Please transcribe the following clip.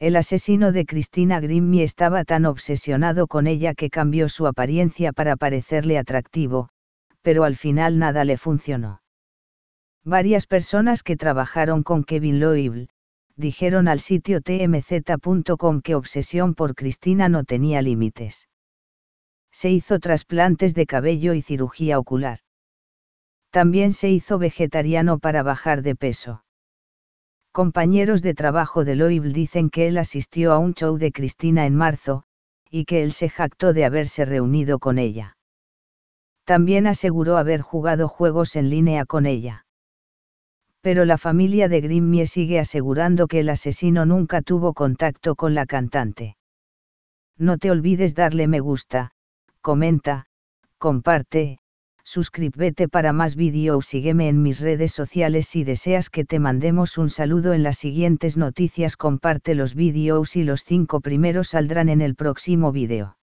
El asesino de Cristina Grimmy estaba tan obsesionado con ella que cambió su apariencia para parecerle atractivo, pero al final nada le funcionó. Varias personas que trabajaron con Kevin Loeble dijeron al sitio tmz.com que obsesión por Cristina no tenía límites. Se hizo trasplantes de cabello y cirugía ocular. También se hizo vegetariano para bajar de peso. Compañeros de trabajo de Loibl dicen que él asistió a un show de Cristina en marzo, y que él se jactó de haberse reunido con ella. También aseguró haber jugado juegos en línea con ella. Pero la familia de Grimmie sigue asegurando que el asesino nunca tuvo contacto con la cantante. No te olvides darle me gusta, comenta, comparte, suscríbete para más vídeos, sígueme en mis redes sociales si deseas que te mandemos un saludo en las siguientes noticias comparte los vídeos y los 5 primeros saldrán en el próximo vídeo.